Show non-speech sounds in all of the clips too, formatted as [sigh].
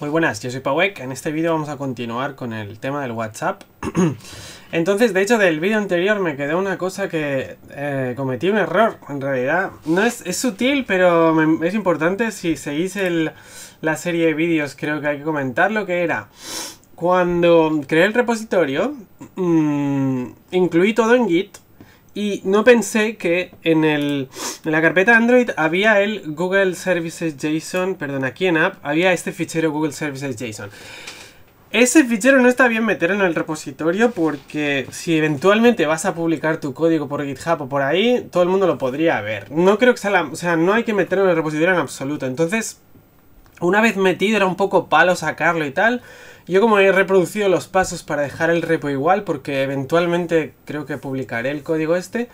Muy buenas, yo soy Pawek. En este vídeo vamos a continuar con el tema del WhatsApp. [clears throat] Entonces, de hecho, del vídeo anterior me quedó una cosa que eh, cometí un error, en realidad. No es, sutil, pero es importante si seguís el, la serie de vídeos, creo que hay que comentar lo que era. Cuando creé el repositorio, mm, incluí todo en Git, y no pensé que en, la carpeta Android había el Google Services JSON, perdón, aquí en App había este fichero Google Services JSON. Ese fichero no está bien meter en el repositorio porque si eventualmente vas a publicar tu código por GitHub o por ahí, todo el mundo lo podría ver. No creo que sea la, O sea, no hay que meterlo en el repositorio en absoluto. Entonces, una vez metido era un poco palo sacarlo y tal, yo como he reproducido los pasos para dejar el repo igual, porque eventualmente creo que publicaré el código este,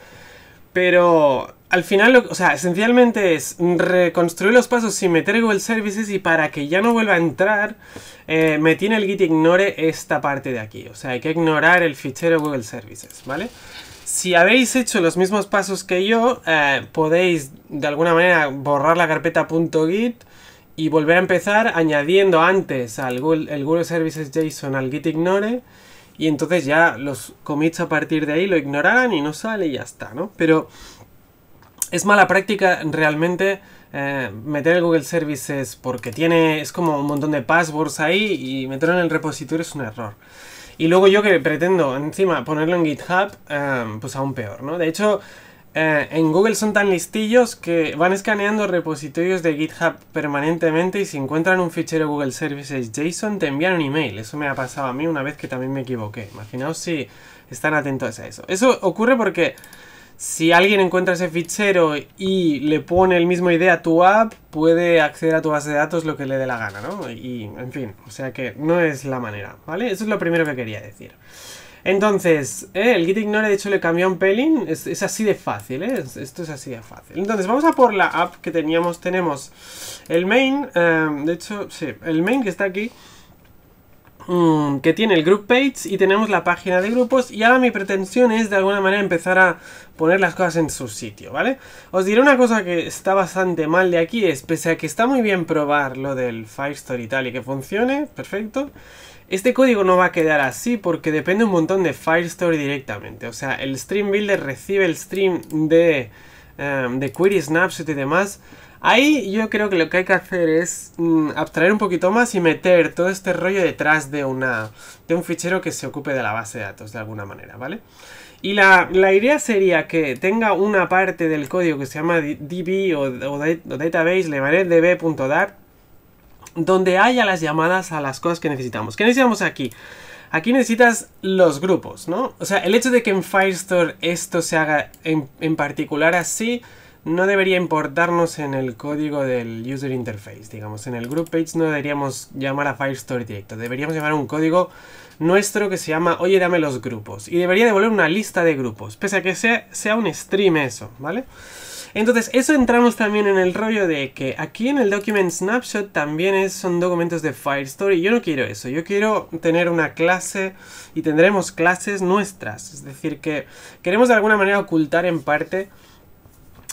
pero al final, o sea, esencialmente es reconstruir los pasos sin meter Google Services y para que ya no vuelva a entrar, eh, metí en el git ignore esta parte de aquí. O sea, hay que ignorar el fichero Google Services, ¿vale? Si habéis hecho los mismos pasos que yo, eh, podéis de alguna manera borrar la carpeta .git y volver a empezar añadiendo antes al el Google Services JSON al git ignore y entonces ya los commits a partir de ahí lo ignorarán y no sale y ya está, ¿no? Pero es mala práctica realmente eh, meter el Google Services porque tiene es como un montón de passwords ahí y meterlo en el repositorio es un error. Y luego yo que pretendo encima ponerlo en GitHub, eh, pues aún peor, ¿no? De hecho, eh, en Google son tan listillos que van escaneando repositorios de GitHub permanentemente y si encuentran un fichero Google Services JSON te envían un email. Eso me ha pasado a mí una vez que también me equivoqué. Imaginaos si están atentos a eso. Eso ocurre porque si alguien encuentra ese fichero y le pone el mismo idea a tu app, puede acceder a tu base de datos lo que le dé la gana, ¿no? Y en fin, o sea que no es la manera, ¿vale? Eso es lo primero que quería decir. Entonces, ¿eh? el git ignore de hecho le cambió un pelín. Es, así de fácil, ¿eh? esto es así de fácil. Entonces, vamos a por la app que teníamos. Tenemos el main, eh, de hecho, sí, el main que está aquí. Mm, que tiene el group page y tenemos la página de grupos y ahora mi pretensión es de alguna manera empezar a poner las cosas en su sitio, ¿vale? Os diré una cosa que está bastante mal de aquí es, pese a que está muy bien probar lo del Firestore y tal y que funcione, perfecto, este código no va a quedar así porque depende un montón de Firestore directamente. O sea, el Stream Builder recibe el stream de, em, de Query Snapshot y demás. Ahí yo creo que lo que hay que hacer es mm, abstraer un poquito más y meter todo este rollo detrás de, una, de un fichero que se ocupe de la base de datos de alguna manera, ¿vale? Y la, idea sería que tenga una parte del código que se llama DB o, database, le llamaré db.dart, donde haya las llamadas a las cosas que necesitamos. ¿Qué necesitamos aquí? Aquí necesitas los grupos, ¿no? O sea, el hecho de que en Firestore esto se haga en, particular así no debería importarnos en el código del user interface, digamos. En el group page no deberíamos llamar a Firestore directo, deberíamos llamar un código nuestro que se llama oye dame los grupos y debería devolver una lista de grupos, pese a que sea, sea un stream eso, ¿vale? vale entonces, eso entramos también en el rollo de que aquí en el document snapshot también es, son documentos de Firestore. yo no quiero eso. Yo quiero tener una clase y tendremos clases nuestras. Es decir, que queremos de alguna manera ocultar en parte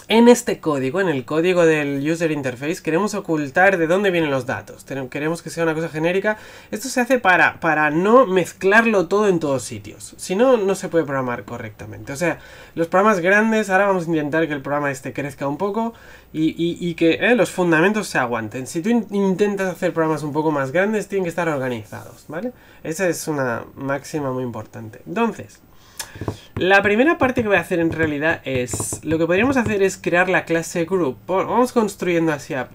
en este código, en el código del user interface, queremos ocultar de dónde vienen los datos. Queremos que sea una cosa genérica. Esto se hace para, para no mezclarlo todo en todos sitios. Si no, no se puede programar correctamente. O sea, los programas grandes, ahora vamos a intentar que el programa este crezca un poco y, que eh, los fundamentos se aguanten. Si tú intentas hacer programas un poco más grandes, tienen que estar organizados, ¿vale? Esa es una máxima muy importante. Entonces... La primera parte que voy a hacer en realidad es... Lo que podríamos hacer es crear la clase group. Vamos construyendo así a,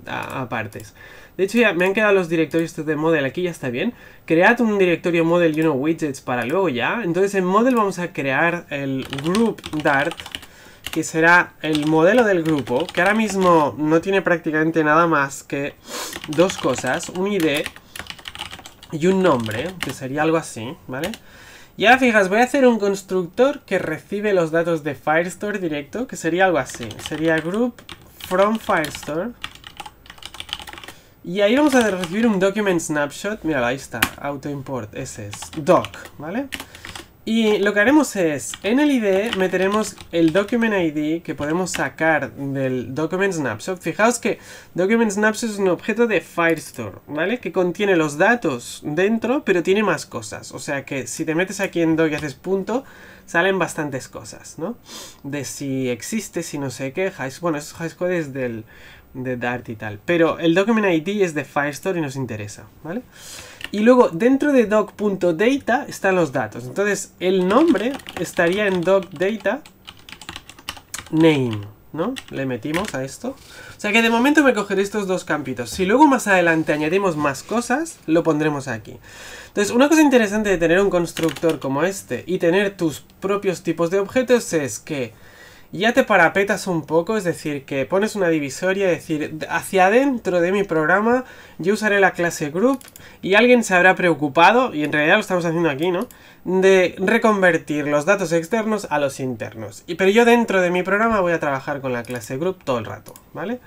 partes. De hecho ya me han quedado los directorios de model aquí, ya está bien. Cread un directorio model y uno widgets para luego ya. Entonces en model vamos a crear el group dart, que será el modelo del grupo, que ahora mismo no tiene prácticamente nada más que dos cosas, un ID y un nombre, que sería algo así, ¿vale? vale ya fijas, voy a hacer un constructor que recibe los datos de Firestore directo, que sería algo así. Sería group from Firestore. Y ahí vamos a recibir un document snapshot. Mira, ahí está. Auto import. Ese es. Doc, ¿vale? Y lo que haremos es, en el ID meteremos el document ID que podemos sacar del document snapshot. Fijaos que document snapshot es un objeto de Firestore, ¿vale? Que contiene los datos dentro, pero tiene más cosas. O sea que si te metes aquí en do y haces punto, salen bastantes cosas, ¿no? De si existe, si no sé qué, bueno, esos hashcode es del, de Dart y tal. Pero el document ID es de Firestore y nos interesa, ¿vale? vale y luego dentro de doc.data están los datos. Entonces el nombre estaría en doc.data.name name, ¿no? Le metimos a esto. O sea que de momento me cogeré estos dos campitos. Si luego más adelante añadimos más cosas, lo pondremos aquí. Entonces, una cosa interesante de tener un constructor como este y tener tus propios tipos de objetos es que ya te parapetas un poco, es decir, que pones una divisoria, es decir, hacia adentro de mi programa yo usaré la clase group y alguien se habrá preocupado, y en realidad lo estamos haciendo aquí, ¿no? De reconvertir los datos externos a los internos. pero yo dentro de mi programa voy a trabajar con la clase group todo el rato, ¿vale? vale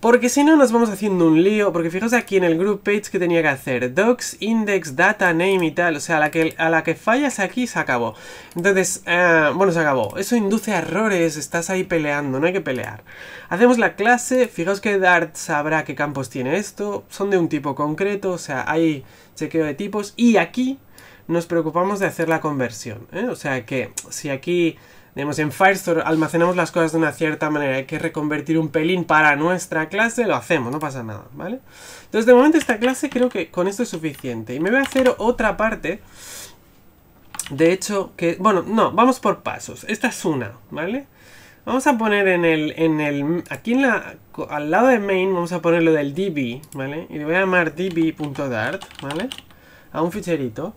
porque si no nos vamos haciendo un lío, porque fijaos aquí en el group page que tenía que hacer, docs, index, data, name y tal, o sea, a la que, a la que fallas aquí se acabó. Entonces, eh, bueno, se acabó. Eso induce errores, estás ahí peleando, no hay que pelear. Hacemos la clase, fijaos que Dart sabrá qué campos tiene esto, son de un tipo concreto, o sea, hay chequeo de tipos, y aquí nos preocupamos de hacer la conversión, ¿eh? o sea que si aquí tenemos en Firestore, almacenamos las cosas de una cierta manera, hay que reconvertir un pelín para nuestra clase, lo hacemos, no pasa nada, ¿vale? Entonces, de momento esta clase creo que con esto es suficiente. Y me voy a hacer otra parte, de hecho, que... Bueno, no, vamos por pasos. Esta es una, ¿vale? Vamos a poner en el... En el aquí en la, al lado de main vamos a poner lo del db, ¿vale? Y le voy a llamar db.dart, ¿vale? A un ficherito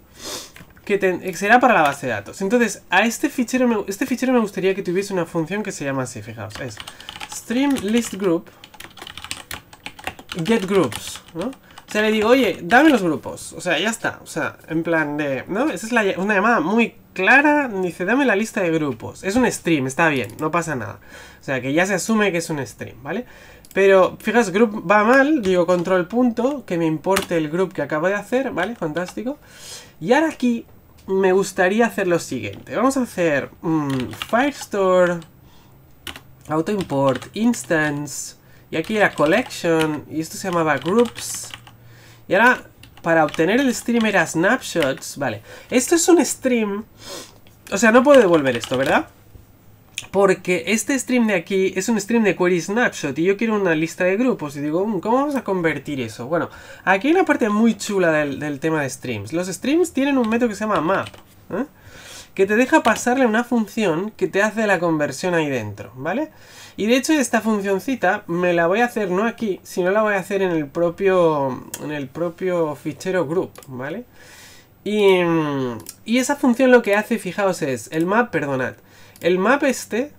que eh, será para la base de datos. Entonces, a este fichero, me, este fichero me gustaría que tuviese una función que se llama así, fijaos, es stream list group get groups, ¿no? O sea, le digo, oye, dame los grupos. O sea, ya está. O sea, en plan de... ¿No? Esa es una llamada muy clara. Dice, dame la lista de grupos. Es un stream, está bien, no pasa nada. O sea, que ya se asume que es un stream, ¿vale? Pero, fijaos, group va mal. Digo, control punto, que me importe el group que acabo de hacer, ¿vale? Fantástico. Y ahora aquí me gustaría hacer lo siguiente. Vamos a hacer mm, Firestore, Autoimport, Instance, y aquí era Collection, y esto se llamaba Groups. Y ahora, para obtener el stream era Snapshots, vale. Esto es un stream, o sea, no puedo devolver esto, ¿verdad? Porque este stream de aquí es un stream de query snapshot y yo quiero una lista de grupos y digo, mm, ¿cómo vamos a convertir eso? Bueno, aquí hay una parte muy chula del, tema de streams. Los streams tienen un método que se llama map, ¿eh? que te deja pasarle una función que te hace la conversión ahí dentro, ¿vale? Y de hecho esta funcioncita me la voy a hacer no aquí, sino la voy a hacer en el propio, en el propio fichero group, ¿vale? y esa función lo que hace, fijaos, es el map, perdonad, el map este,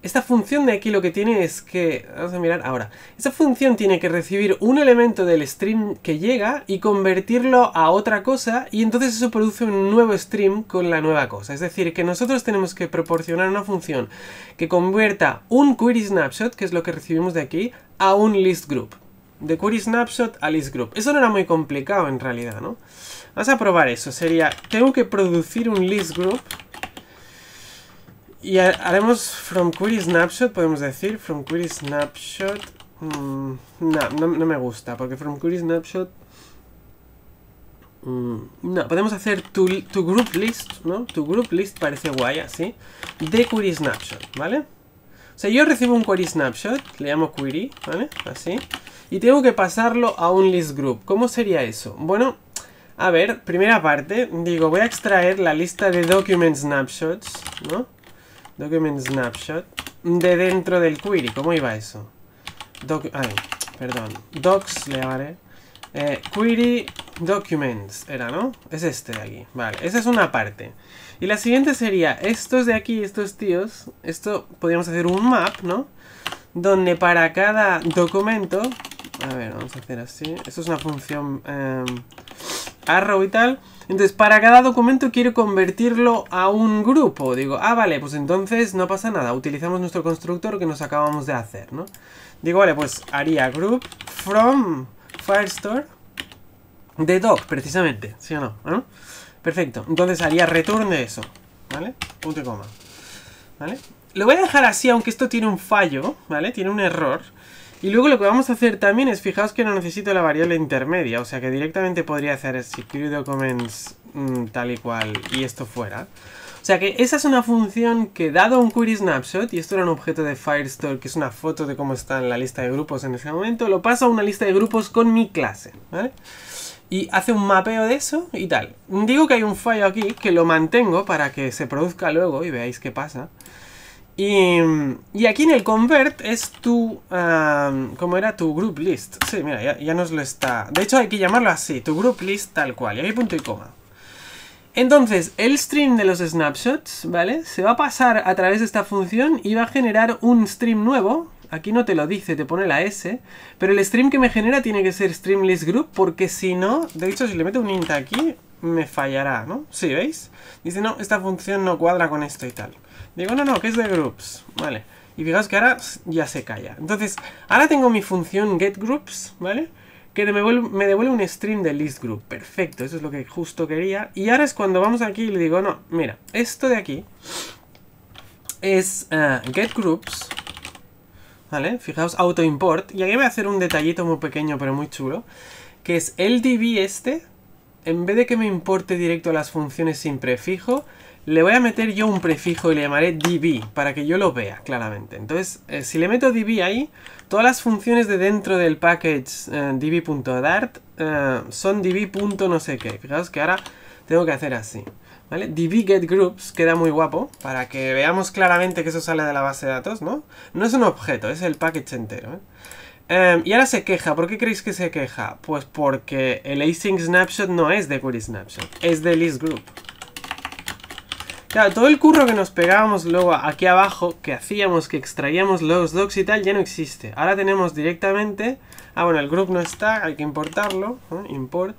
esta función de aquí lo que tiene es que, vamos a mirar ahora, Esta función tiene que recibir un elemento del stream que llega y convertirlo a otra cosa y entonces eso produce un nuevo stream con la nueva cosa. Es decir, que nosotros tenemos que proporcionar una función que convierta un query snapshot, que es lo que recibimos de aquí, a un list group. De query snapshot a list group. Eso no era muy complicado en realidad, ¿no? Vamos a probar eso. Sería, tengo que producir un list group y haremos from query snapshot, podemos decir. From query snapshot. Mm, no, no, me gusta, porque from query snapshot. Mm, no, podemos hacer to, to, group list, ¿no? To group list parece guay así. De query snapshot, ¿vale? O sea, yo recibo un query snapshot, le llamo query, ¿vale? Así. Y tengo que pasarlo a un list group. ¿Cómo sería eso? Bueno, a ver, primera parte, digo, voy a extraer la lista de document snapshots, ¿no? Document snapshot. De dentro del query, ¿cómo iba eso? Doc ay, perdón. Docs le haré. Eh, query documents era, ¿no? Es este de aquí. Vale, esa es una parte. Y la siguiente sería estos de aquí, estos tíos. Esto podríamos hacer un map, ¿no? Donde para cada documento... A ver, vamos a hacer así. Esto es una función em, arrow y tal entonces, para cada documento quiero convertirlo a un grupo. Digo, ah, vale, pues entonces no pasa nada. Utilizamos nuestro constructor que nos acabamos de hacer, ¿no? Digo, vale, pues haría group from Firestore de doc, precisamente, ¿sí o no? ¿Ah? Perfecto. Entonces haría return de eso, ¿vale? Punto y coma, ¿vale? Lo voy a dejar así, aunque esto tiene un fallo, ¿vale? Tiene un error. Y luego lo que vamos a hacer también es, fijaos que no necesito la variable intermedia, o sea que directamente podría hacer si documents mm, tal y cual y esto fuera. O sea que esa es una función que dado un query snapshot, y esto era un objeto de Firestore, que es una foto de cómo está en la lista de grupos en ese momento, lo paso a una lista de grupos con mi clase, ¿vale? Y hace un mapeo de eso y tal. Digo que hay un fallo aquí, que lo mantengo para que se produzca luego y veáis qué pasa. Y, aquí en el convert es tu... ¿Cómo era? Tu group list. Sí, mira, ya, nos lo está... De hecho hay que llamarlo así, tu group list tal cual. Y hay punto y coma. Entonces, el stream de los snapshots, ¿vale? Se va a pasar a través de esta función y va a generar un stream nuevo. Aquí no te lo dice, te pone la S. Pero el stream que me genera tiene que ser stream list group porque si no... De hecho, si le meto un int aquí, me fallará, ¿no? Sí, ¿veis? Dice, no, esta función no cuadra con esto y tal. Digo, no, no, que es de groups. Vale. Y fijaos que ahora ya se calla. Entonces, ahora tengo mi función getGroups, ¿vale? Que me devuelve, un stream de listGroup. Perfecto, eso es lo que justo quería. Y ahora es cuando vamos aquí y le digo, no, mira, esto de aquí es eh, getGroups, ¿vale? Fijaos, autoimport. Y aquí voy a hacer un detallito muy pequeño pero muy chulo, que es el DB este, en vez de que me importe directo las funciones sin prefijo, le voy a meter yo un prefijo y le llamaré db, para que yo lo vea claramente. Entonces, eh, si le meto db ahí, todas las funciones de dentro del package eh, db.dart eh, son db.no sé qué. Fijaos que ahora tengo que hacer así. ¿Vale? db.getGroups queda muy guapo para que veamos claramente que eso sale de la base de datos, ¿no? No es un objeto, es el package entero. Em, y ahora se queja. ¿Por qué creéis que se queja? Pues porque el async snapshot no es de query snapshot, es de list group. Claro, todo el curro que nos pegábamos luego aquí abajo, que hacíamos, que extraíamos los docs y tal, ya no existe. Ahora tenemos directamente... Ah, bueno, el group no está, hay que importarlo. Import.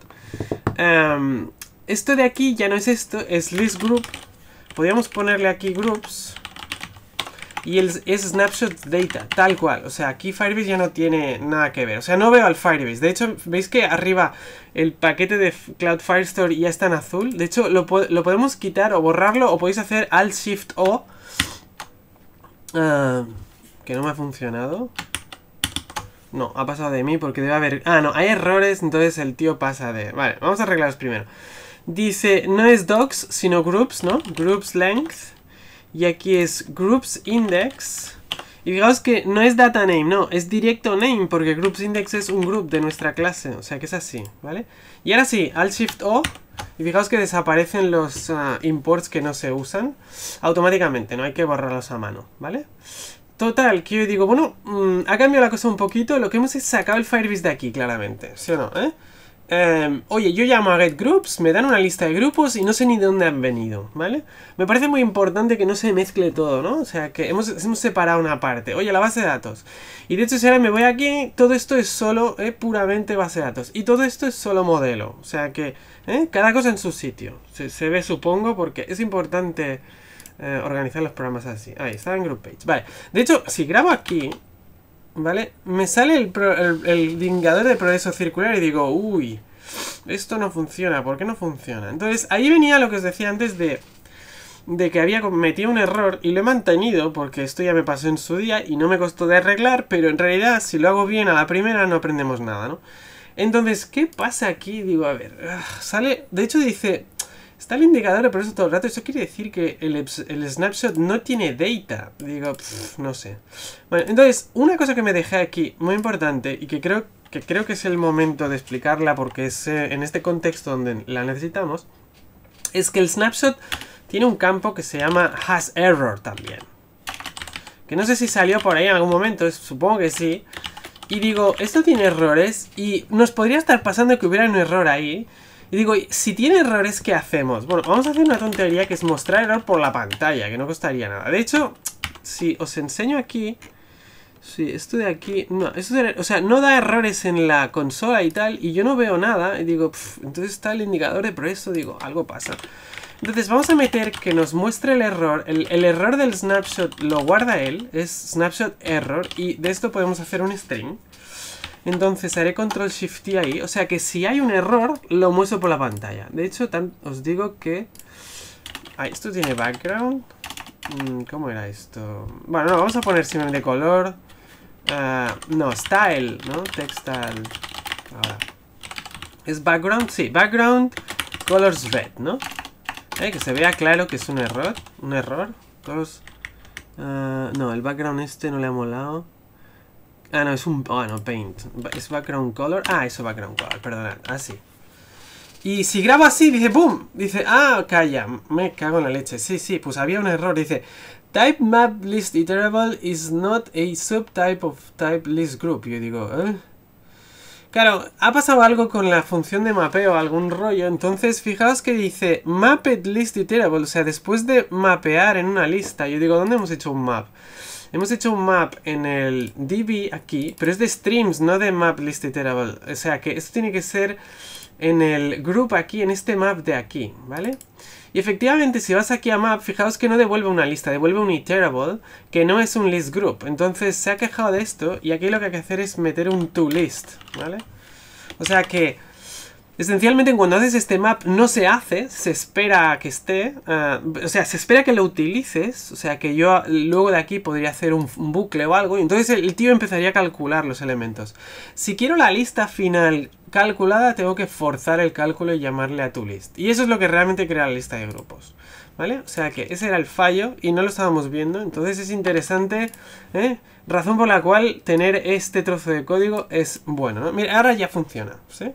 Em, esto de aquí ya no es esto, es list group. Podríamos ponerle aquí groups. Y es snapshot data, tal cual. O sea, aquí Firebase ya no tiene nada que ver. O sea, no veo al Firebase. De hecho, veis que arriba el paquete de Cloud Firestore ya está en azul. De hecho, lo, podemos quitar o borrarlo o podéis hacer Alt Shift O. Ah, que no me ha funcionado. No, ha pasado de mí porque debe haber... Ah, no, hay errores, entonces el tío pasa de... Vale, vamos a arreglaros primero. Dice, no es docs, sino groups, ¿no? Groups length y aquí es groups index y fijaos que no es data name, no, es directo name porque groups index es un group de nuestra clase, o sea que es así, ¿vale? Y ahora sí, al shift O y fijaos que desaparecen los ah, imports que no se usan automáticamente, no hay que borrarlos a mano, ¿vale? Total, que yo digo, bueno, mm, ha cambiado la cosa un poquito, lo que hemos es sacado el Firebase de aquí, claramente, ¿sí o no? ¿Eh? Em, oye, yo llamo a Get Groups, me dan una lista de grupos y no sé ni de dónde han venido, ¿vale? Me parece muy importante que no se mezcle todo, ¿no? O sea, que hemos, hemos separado una parte. Oye, la base de datos. Y de hecho, si ahora me voy aquí, todo esto es solo, eh, puramente base de datos. Y todo esto es solo modelo. O sea que, eh, cada cosa en su sitio. Se, ve, supongo, porque es importante eh, organizar los programas así. Ahí, está en Group Page. Vale. De hecho, si grabo aquí, ¿vale? Me sale el, el, el Vingador de Progreso Circular y digo, uy, esto no funciona, ¿por qué no funciona? Entonces, ahí venía lo que os decía antes de, de que había cometido un error y lo he mantenido porque esto ya me pasó en su día y no me costó de arreglar, pero en realidad si lo hago bien a la primera no aprendemos nada, ¿no? Entonces, ¿qué pasa aquí? Digo, a ver, ah, sale, de hecho dice Está el indicador pero eso todo el rato. Eso quiere decir que el, snapshot no tiene data. Digo, no sé. Bueno, entonces, una cosa que me dejé aquí muy importante y que creo que, creo que es el momento de explicarla porque es eh, en este contexto donde la necesitamos, es que el snapshot tiene un campo que se llama has error también. Que no sé si salió por ahí en algún momento, supongo que sí. Y digo, esto tiene errores y nos podría estar pasando que hubiera un error ahí. Y digo, si tiene errores, ¿qué hacemos? Bueno, vamos a hacer una tontería que es mostrar error por la pantalla, que no costaría nada. De hecho, si os enseño aquí... si esto de aquí... No, esto de, o sea, no da errores en la consola y tal, y yo no veo nada, y digo, entonces está el indicador de progreso, digo, algo pasa. Entonces vamos a meter que nos muestre el error, el error del snapshot lo guarda él, es snapshot error, y de esto podemos hacer un string. Entonces haré control shift y ahí. O sea que si hay un error, lo muestro por la pantalla. De hecho, os digo que... Ah, esto tiene background. Mm, ¿Cómo era esto? Bueno, no, vamos a poner de color. Ah, no, style, ¿no? Textile. ¿Es background? Sí, background colors red, ¿no? Eh, que se vea claro que es un error. Un error. Ah, no, el background este no le ha molado. Ah, no, es un... Ah, no, paint. Es background color. Ah, eso background color, perdonad. Así. Ah, sí. y si grabo así, dice, ¡boom! Dice, ah, calla, me cago en la leche. Sí, sí, pues había un error. Dice, type map list iterable is not a subtype of type list group. Yo digo, ¿eh? Claro, ha pasado algo con la función de mapeo, algún rollo. Entonces, fijaos que dice map list iterable. O sea, después de mapear en una lista, yo digo, ¿dónde hemos hecho un map? Hemos hecho un map en el DB aquí, pero es de streams, no de map list iterable. O sea que esto tiene que ser en el group aquí, en este map de aquí, ¿vale? Y efectivamente, si vas aquí a map, fijaos que no devuelve una lista, devuelve un iterable, que no es un list group. Entonces se ha quejado de esto, y aquí lo que hay que hacer es meter un to list, ¿vale? O sea que Esencialmente, cuando haces este map, no se hace, se espera que esté, ah, o sea, se espera que lo utilices, o sea, que yo luego de aquí podría hacer un, bucle o algo, y entonces el, tío empezaría a calcular los elementos. Si quiero la lista final calculada, tengo que forzar el cálculo y llamarle a tu list, Y eso es lo que realmente crea la lista de grupos. ¿Vale? O sea que ese era el fallo y no lo estábamos viendo. Entonces es interesante, ¿eh? Razón por la cual tener este trozo de código es bueno, ¿no? Mira, ahora ya funciona, ¿sí?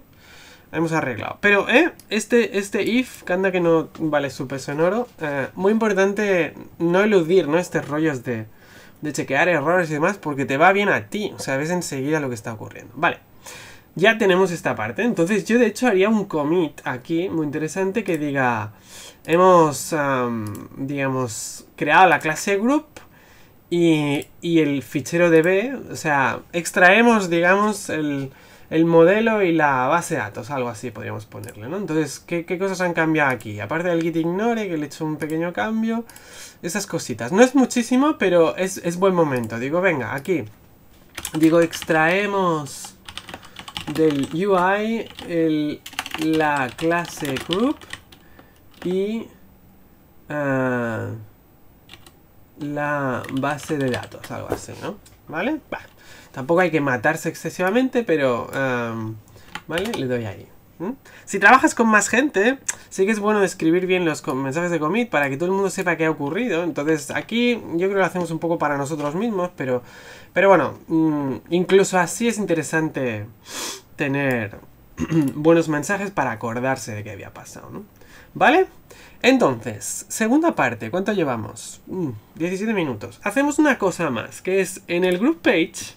hemos arreglado. Pero, ¿eh? Este, este if, que anda que no vale su súper sonoro, eh, muy importante no eludir, ¿no? Estos rollos de, chequear errores y demás, porque te va bien a ti, o sea, ves enseguida lo que está ocurriendo. Vale, ya tenemos esta parte, entonces yo de hecho haría un commit aquí, muy interesante, que diga, hemos, digamos, creado la clase group, y, y el fichero de o sea, extraemos, digamos, el el modelo y la base de datos, algo así podríamos ponerle, ¿no? Entonces, ¿qué, cosas han cambiado aquí? Aparte del git ignore, que le he hecho un pequeño cambio, esas cositas. No es muchísimo, pero es, buen momento. Digo, venga, aquí, digo, extraemos del UI la clase group y ah, la base de datos, algo así, ¿no? ¿Vale? Va. Tampoco hay que matarse excesivamente, pero... ¿Vale? Le doy ahí. Si trabajas con más gente, sí que es bueno escribir bien los mensajes de commit para que todo el mundo sepa qué ha ocurrido. Entonces aquí yo creo que lo hacemos un poco para nosotros mismos, pero, pero bueno, mm, incluso así es interesante tener [clears throat] buenos mensajes para acordarse de qué había pasado. ¿no? ¿Vale? Entonces, segunda parte, ¿cuánto llevamos? 17 mm, minutos. Hacemos una cosa más, que es en el group page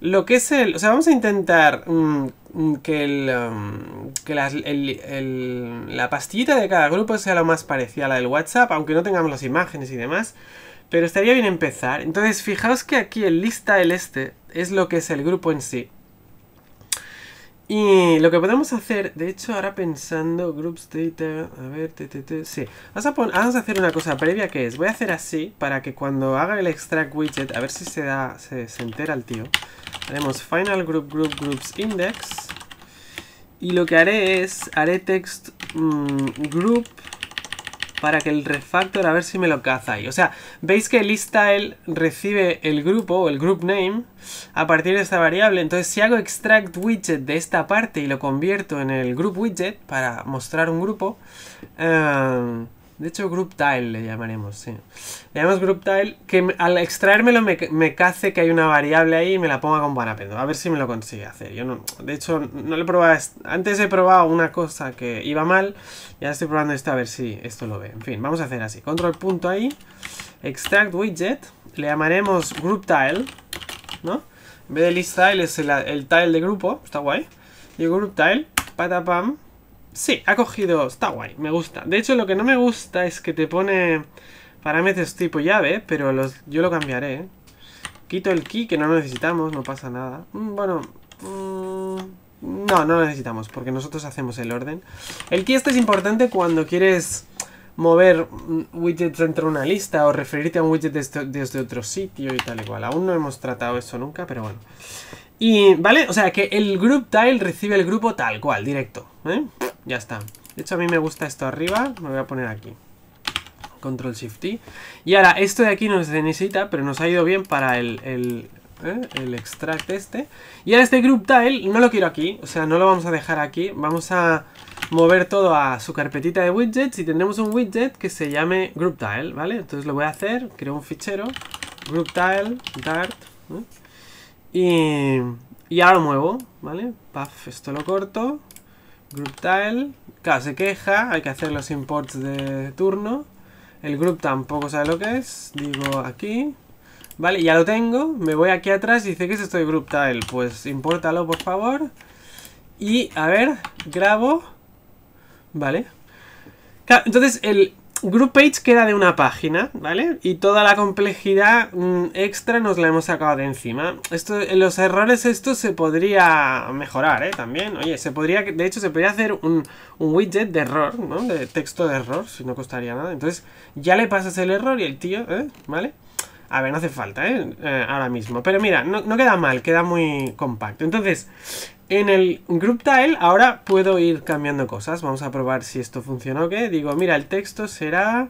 lo que es el... O sea, vamos a intentar mm, mm, que, el, um, que la pastillita de cada grupo sea lo más parecida a la del WhatsApp, aunque no tengamos las imágenes y demás. Pero estaría bien empezar. Entonces, fijaos que aquí el lista el este es lo que es el grupo en sí. Y lo que podemos hacer, de hecho, ahora pensando, groups data, a ver, te te sí. Vamos a, a hacer una cosa previa que es, voy a hacer así para que cuando haga el extract widget, a ver si se da, se, entera el tío. Haremos final group group groups index. Y lo que haré es, haré text mm, group para que el refactor, a ver si me lo caza ahí. O sea, veis que el style recibe el grupo o el group name a partir de esta variable. Entonces, si hago extract widget de esta parte y lo convierto en el group widget para mostrar un grupo, eh, de hecho, group tile le llamaremos, sí. Le llamamos group tile, que al extraérmelo me, me cace que hay una variable ahí y me la ponga con banapendo. A ver si me lo consigue hacer. Yo no, de hecho, no le he probado... Antes he probado una cosa que iba mal. Ya estoy probando esto a ver si esto lo ve. En fin, vamos a hacer así. Control punto ahí. Extract widget. Le llamaremos group tile, ¿no? En vez de list tile es el, el tile de grupo. Está guay. Y group tile, pam Sí, ha cogido... Está guay, me gusta. De hecho, lo que no me gusta es que te pone parámetros tipo llave, pero yo lo cambiaré. ¿eh? Quito el key, que no lo necesitamos, no pasa nada. Mm, bueno... Mm, no, no lo necesitamos, porque nosotros hacemos el orden. El key este es importante cuando quieres mover widgets dentro de una lista o referirte a un widget desde, otro sitio y tal y cual. Aún no hemos tratado eso nunca, pero bueno. Y, ¿vale? O sea, que el group tile recibe el grupo tal cual, directo. ¿eh? Ya está. De hecho, a mí me gusta esto arriba. Me voy a poner aquí. Control Shift T. Y ahora, esto de aquí no se necesita, pero nos ha ido bien para ¿eh? el, extract este. Y ahora este group tile no lo quiero aquí. O sea, no lo vamos a dejar aquí. Vamos a mover todo a su carpetita de widgets y tendremos un widget que se llame group tile, ¿vale? Entonces lo voy a hacer. Creo un fichero. Group tile, dart. Y, y ahora lo muevo, ¿vale? Paf, esto lo corto tile, Claro, se queja, hay que hacer los imports de turno. El group tampoco sabe lo que es. Digo aquí. Vale, ya lo tengo. Me voy aquí atrás y dice que es esto de tile, Pues importalo por favor. Y, a ver, grabo. Vale. entonces el, group page queda de una página, ¿vale? Y toda la complejidad mm, extra nos la hemos sacado de encima. Esto, los errores estos se podría mejorar, ¿eh? También, oye, se podría, de hecho, se podría hacer un, widget de error, ¿no? De texto de error, si no costaría nada. Entonces, ya le pasas el error y el tío, ¿eh? ¿Vale? A ver, no hace falta, ¿eh? eh ahora mismo. Pero mira, no, queda mal, queda muy compacto. Entonces, en el group tile ahora puedo ir cambiando cosas. Vamos a probar si esto funciona o qué. Digo, mira, el texto será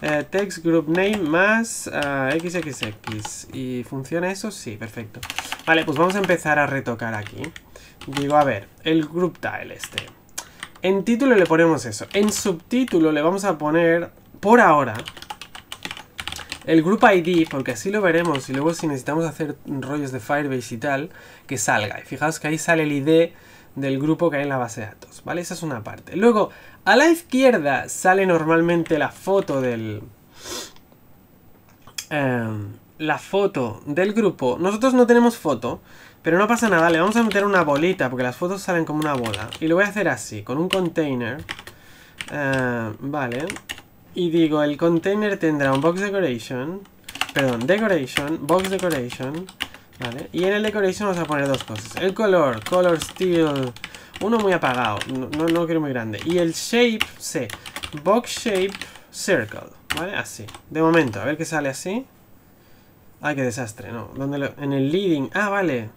eh, text group name más eh, xxx. ¿Y funciona eso? Sí, perfecto. Vale, pues vamos a empezar a retocar aquí. Digo, a ver, el group tile este. En título le ponemos eso. En subtítulo le vamos a poner, por ahora, el grupo ID, porque así lo veremos y luego si necesitamos hacer rollos de Firebase y tal, que salga. Y fijaos que ahí sale el ID del grupo que hay en la base de datos, ¿vale? Esa es una parte. Luego, a la izquierda sale normalmente la foto del... Em, la foto del grupo. Nosotros no tenemos foto, pero no pasa nada. Le vamos a meter una bolita, porque las fotos salen como una bola. Y lo voy a hacer así, con un container. Eh, vale y digo el container tendrá un box decoration, perdón, decoration, box decoration, ¿vale? Y en el decoration vamos a poner dos cosas. El color, color steel, uno muy apagado, no, no, quiero muy grande. Y el shape, C, box shape circle, ¿vale? Así, de momento, a ver qué sale así. Ay, qué desastre, no. en el leading, ah, vale.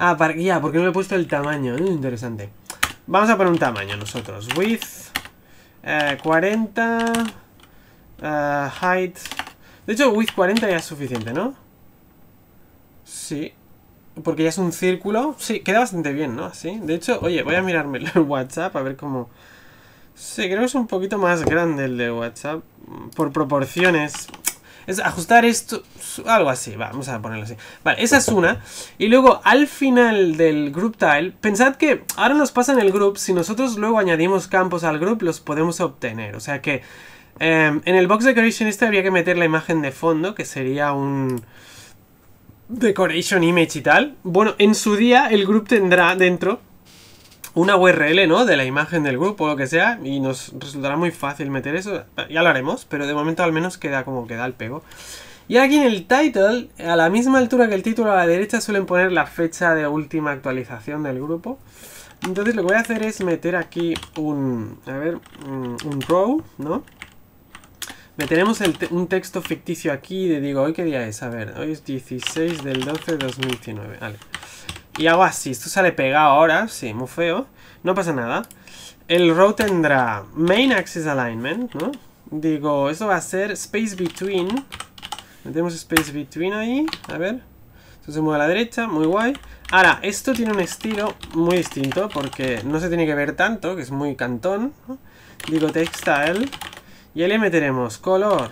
Ah, ya, porque no le he puesto el tamaño, interesante. Vamos a poner un tamaño nosotros, width 40. Eh, eh, height. De hecho, width 40 ya es suficiente, ¿no? Sí. Porque ya es un círculo. Sí, queda bastante bien, ¿no? Sí. De hecho, oye, voy a mirarme el [laughs] WhatsApp a ver cómo... Sí, creo que es un poquito más grande el de WhatsApp. Mm, por proporciones. Es ajustar esto, algo así, vamos a ponerlo así. Vale, esa es una. Y luego al final del group tile, pensad que ahora nos pasa en el group, si nosotros luego añadimos campos al group, los podemos obtener. O sea que em, en el box decoration este habría que meter la imagen de fondo, que sería un decoration image y tal. Bueno, en su día el group tendrá dentro una URL, ¿no? De la imagen del grupo o lo que sea, y nos resultará muy fácil meter eso. Ya lo haremos, pero de momento al menos queda como queda el pego. Y aquí en el title, a la misma altura que el título a la derecha suelen poner la fecha de última actualización del grupo. Entonces lo que voy a hacer es meter aquí un, a ver, mm, un row, ¿no? Meteremos un texto ficticio aquí de digo, ¿hoy qué día es? A ver, hoy es 16 del 12 de 2019, vale. Y hago así. Esto sale pegado ahora. Sí, muy feo. No pasa nada. El row tendrá main axis alignment, ¿no? Digo, eso va a ser space between. Metemos space between ahí. A ver. Esto se mueve a la derecha. Muy guay. Ahora, esto tiene un estilo muy distinto porque no se tiene que ver tanto, que es muy cantón. Digo textile. Y ahí le meteremos color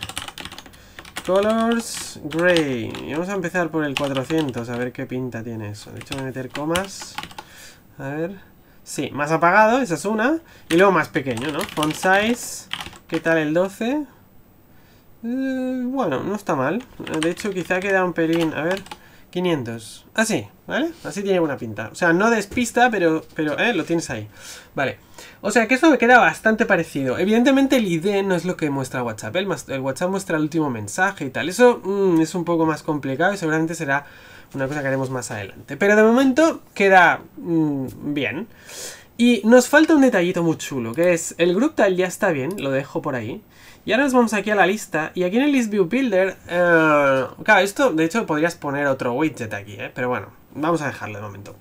Colors Gray. Y vamos a empezar por el 400, a ver qué pinta tiene eso. De hecho, voy a meter comas. A ver. Sí, más apagado, esa es una. Y luego más pequeño, ¿no? Font size. ¿Qué tal el 12? Eh, bueno, no está mal. De hecho, quizá queda un pelín. A ver. 500. Ah sí. ¿Vale? Así tiene buena pinta. O sea, no despista, pero, pero ¿eh? lo tienes ahí. Vale. O sea, que esto me queda bastante parecido. Evidentemente el ID no es lo que muestra WhatsApp. El, WhatsApp muestra el último mensaje y tal. Eso mm, es un poco más complicado y seguramente será una cosa que haremos más adelante. Pero de momento queda mm, bien. Y nos falta un detallito muy chulo, que es el group tal ya está bien, lo dejo por ahí. Y ahora nos vamos aquí a la lista, y aquí en el list view builder, eh, claro, esto de hecho podrías poner otro widget aquí, ¿eh? pero bueno, vamos a dejarlo de momento.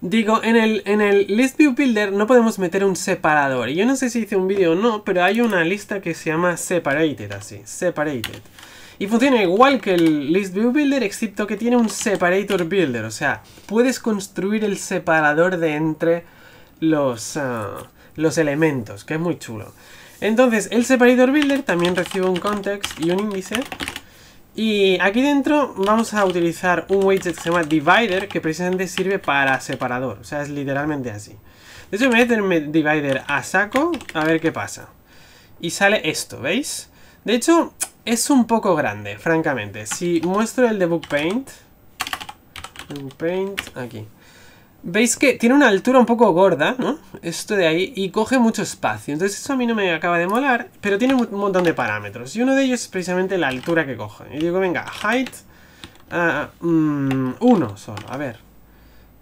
Digo, en el, en el List View Builder no podemos meter un separador. Y yo no sé si hice un vídeo o no, pero hay una lista que se llama Separated, así, Separated. Y funciona igual que el List View Builder, excepto que tiene un Separator Builder. O sea, puedes construir el separador de entre los, ah, los elementos, que es muy chulo. Entonces, el Separator Builder también recibe un context y un índice y aquí dentro vamos a utilizar un widget que divider, que precisamente sirve para separador. O sea, es literalmente así. De hecho, voy a meterme divider a saco, a ver qué pasa. Y sale esto, ¿veis? De hecho, es un poco grande, francamente. Si muestro el de Debug Paint aquí. Veis que tiene una altura un poco gorda, ¿no? Esto de ahí, y coge mucho espacio. Entonces eso a mí no me acaba de molar, pero tiene un montón de parámetros. Y uno de ellos es precisamente la altura que coge. Y digo, venga, height... 1 ah, mm, uno solo, a ver.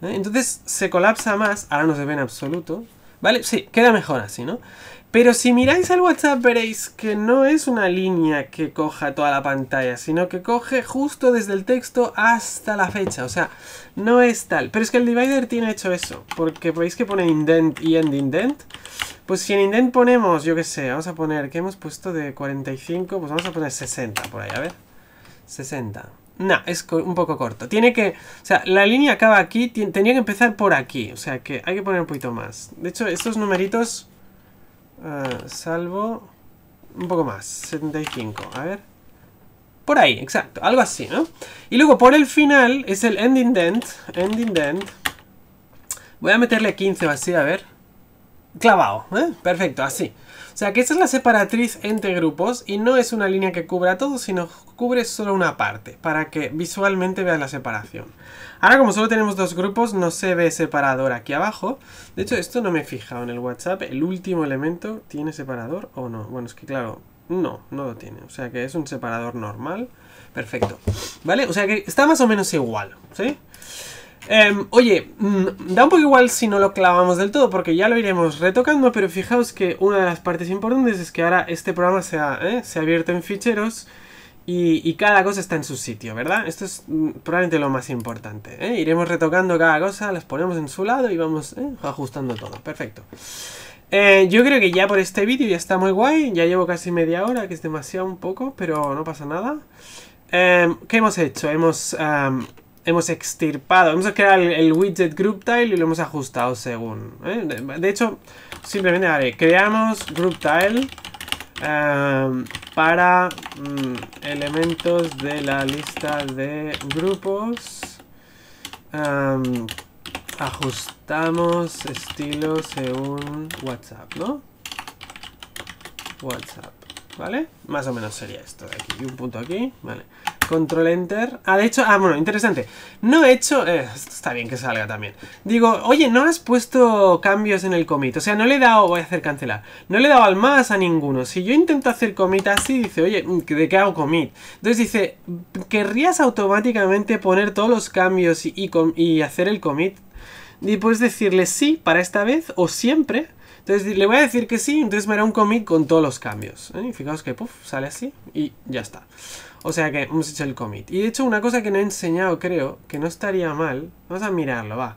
¿Eh? Entonces se colapsa más, ahora no se ve en absoluto. ¿Vale? Sí, queda mejor así, ¿no? Pero si miráis al WhatsApp veréis que no es una línea que coja toda la pantalla, sino que coge justo desde el texto hasta la fecha. O sea, no es tal. Pero es que el divider tiene hecho eso, porque veis que pone indent y end indent. Pues si en indent ponemos, yo qué sé, vamos a poner, que hemos puesto de 45, pues vamos a poner 60 por ahí, a ver. 60. No, es un poco corto. Tiene que. O sea, la línea acaba aquí. Tenía que empezar por aquí. O sea que hay que poner un poquito más. De hecho, estos numeritos Ah, salvo un poco más, 75, a ver. Por ahí, exacto, algo así, ¿no? Y luego por el final es el end indent, ending dent Voy a meterle 15 o así, a ver clavado, ¿eh? perfecto, así. O sea que esta es la separatriz entre grupos y no es una línea que cubra todo, sino cubre solo una parte, para que visualmente veas la separación. Ahora como solo tenemos dos grupos, no se ve separador aquí abajo. De hecho, esto no me he fijado en el WhatsApp, el último elemento tiene separador o no. Bueno, es que claro, no, no lo tiene. O sea que es un separador normal. Perfecto. ¿Vale? O sea que está más o menos igual, ¿sí? Em, oye, mm, da un poco igual si no lo clavamos del todo, porque ya lo iremos retocando, pero fijaos que una de las partes importantes es que ahora este programa se ha, ¿eh? se abierto en ficheros y, cada cosa está en su sitio, ¿verdad? Esto es mm, probablemente lo más importante. ¿eh? Iremos retocando cada cosa, las ponemos en su lado y vamos ¿eh? ajustando todo. Perfecto. yo creo que ya por este vídeo ya está muy guay, ya llevo casi media hora, que es demasiado un poco, pero no pasa nada. Em, ¿Qué hemos hecho? Hemos... Em, hemos extirpado, hemos creado el, widget group tile y lo hemos ajustado según. ¿eh? De, hecho, simplemente haré. creamos group tile eh, para mm, elementos de la lista de grupos. Eh, ajustamos estilo según WhatsApp, ¿no? WhatsApp. ¿vale? Más o menos sería esto de aquí. Y un punto aquí, ¿vale? Control Enter. Ah, de hecho, ah, bueno, interesante. No he hecho... Eh, está bien que salga también. Digo, oye, no has puesto cambios en el commit. O sea, no le he dado... Voy a hacer cancelar. No le he dado al más a ninguno. Si yo intento hacer commit así, dice, oye, mm, ¿de qué hago commit? Entonces dice, ¿querrías automáticamente poner todos los cambios y, y hacer el commit? Y puedes decirle sí para esta vez o siempre entonces le voy a decir que sí, entonces me hará un commit con todos los cambios. ¿eh? Fijaos que sale así y ya está. O sea que hemos hecho el commit. Y de hecho una cosa que no he enseñado creo, que no estaría mal. Vamos a mirarlo, va.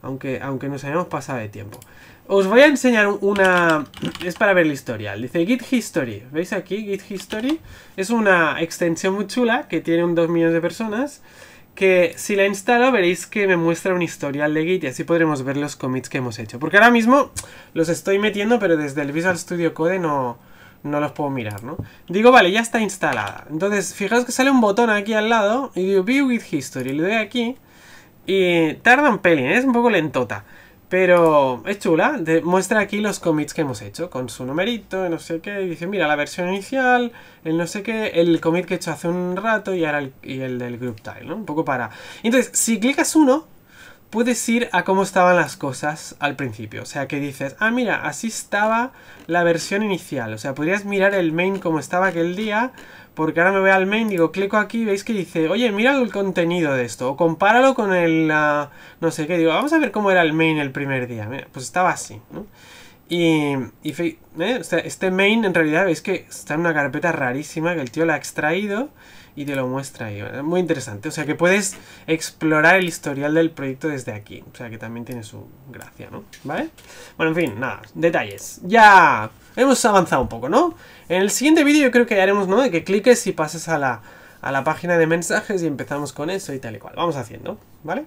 Aunque, aunque nos hayamos pasado de tiempo. Os voy a enseñar una... Es para ver el historial. Dice Git History. ¿Veis aquí? Git History. Es una extensión muy chula que tiene un 2 millones de personas que si la instalo veréis que me muestra un historial de Git y así podremos ver los commits que hemos hecho. Porque ahora mismo los estoy metiendo, pero desde el Visual Studio Code no, no los puedo mirar, ¿no? Digo, vale, ya está instalada. Entonces, fijaos que sale un botón aquí al lado y digo View with History. Le doy aquí y tarda un pelín, ¿eh? es un poco lentota. Pero es chula, muestra aquí los commits que hemos hecho, con su numerito, no sé qué, y dice, mira, la versión inicial, el no sé qué, el commit que he hecho hace un rato y ahora el, y el del group tile, ¿no? Un poco para... Entonces, si clicas uno, puedes ir a cómo estaban las cosas al principio. O sea, que dices, ah, mira, así estaba la versión inicial. O sea, podrías mirar el main como estaba aquel día, porque ahora me voy al main, digo, clico aquí veis que dice, oye, mira el contenido de esto, o compáralo con el, ah, no sé qué, digo, vamos a ver cómo era el main el primer día. pues estaba así, ¿no? Y, ¿eh? este main en realidad veis que está en una carpeta rarísima que el tío la ha extraído y te lo muestra ahí. Muy interesante. O sea que puedes explorar el historial del proyecto desde aquí. O sea que también tiene su gracia, ¿no? ¿Vale? Bueno, en fin, nada. Detalles. Ya hemos avanzado un poco, ¿no? En el siguiente vídeo yo creo que haremos, ¿no? De que cliques y pases a la, a la página de mensajes y empezamos con eso y tal y cual. Vamos haciendo, ¿vale?